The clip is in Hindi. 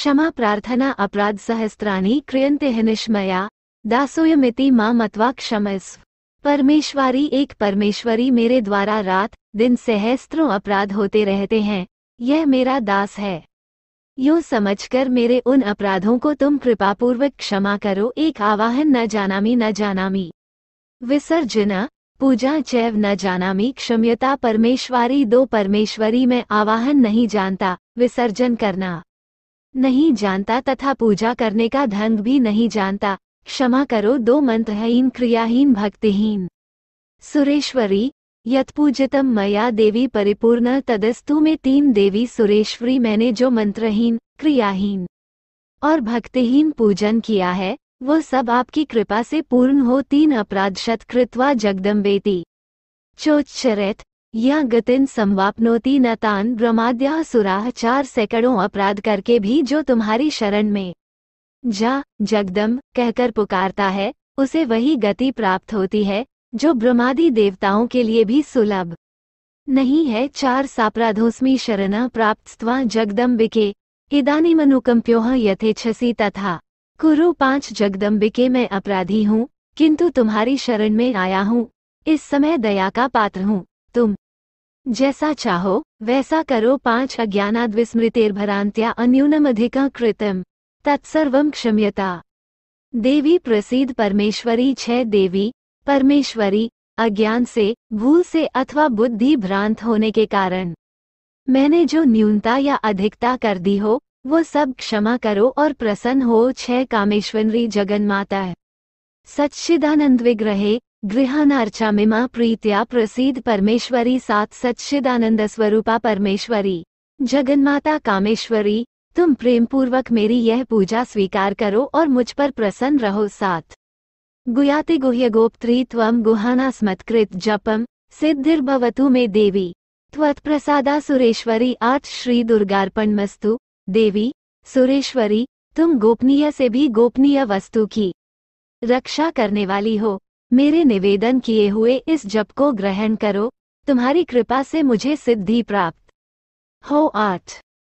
क्षमा प्रार्थना अपराध सहस्त्राणी क्रियंत हिनिश्मया दासोयमिति माम मत्वा क्षमस्व परमेश्वरी एक परमेश्वरी मेरे द्वारा रात दिन सहस्त्रों अपराध होते रहते हैं यह मेरा दास है यो समझकर मेरे उन अपराधों को तुम कृपापूर्वक क्षमा करो एक आवाहन न जानामी न जानामी विसर्जना पूजा चैव न जानामी क्षम्यता परमेश्वरी दो परमेश्वरी में आवाहन नहीं जानता विसर्जन करना नहीं जानता तथा पूजा करने का ढंग भी नहीं जानता क्षमा करो दो मंत्रहीन क्रियाहीन भक्तिहीन सुरेश्वरी यत्पूजितम मया देवी परिपूर्ण तदस्तु में तीन देवी सुरेश्वरी मैंने जो मंत्रहीन क्रियाहीन और भक्तिहीन पूजन किया है वो सब आपकी कृपा से पूर्ण हो तीन अपराध शत कृत्वा जगदम्बेती चोच्चरित यह गतिन संवापनोती नतान ब्रमाद्या सुराह चार सैकड़ों अपराध करके भी जो तुम्हारी शरण में जा जगदम कहकर पुकारता है उसे वही गति प्राप्त होती है जो ब्रह्मादि देवताओं के लिए भी सुलभ नहीं है चार सापराधोस्मी शरण प्राप्तवा जगदम्बिके इदानीमनुकंप्योह छसी तथा कुरु पांच जगदम्बिके मैं अपराधी हूँ किंतु तुम्हारी शरण में आया हूँ इस समय दया का पात्र हूँ तुम जैसा चाहो वैसा करो पांच अन्यूनम अन्यूनमधिका कृतम तत्सर्व क्षम्यता देवी प्रसिद्ध परमेश्वरी छह देवी परमेश्वरी अज्ञान से भूल से अथवा बुद्धि भ्रांत होने के कारण मैंने जो न्यूनता या अधिकता कर दी हो वो सब क्षमा करो और प्रसन्न हो छह कामेश्वरी जगन माता सच्चिदानंद विग्रहे ಗೃಹನಾರ್ಚಾಮಿಮಾ प्रीत्या प्रसिद्ध परमेश्वरी सात सच्चिदानंद स्वरूपा परमेश्वरी जगन्माता कामेश्वरी तुम प्रेम पूर्वक मेरी यह पूजा स्वीकार करो और मुझ पर प्रसन्न रहो साथ गुयाति गुह्य गोपत्री त्व गुहाना स्मत्कृत जपम सिद्धिर्भवतु मे देवी त्वत्प्रसादा सुरेश्वरी आठ श्री मस्तु देवी सुरेश्वरी तुम गोपनीय से भी गोपनीय वस्तु की रक्षा करने वाली हो मेरे निवेदन किए हुए इस जप को ग्रहण करो तुम्हारी कृपा से मुझे सिद्धि प्राप्त हो आठ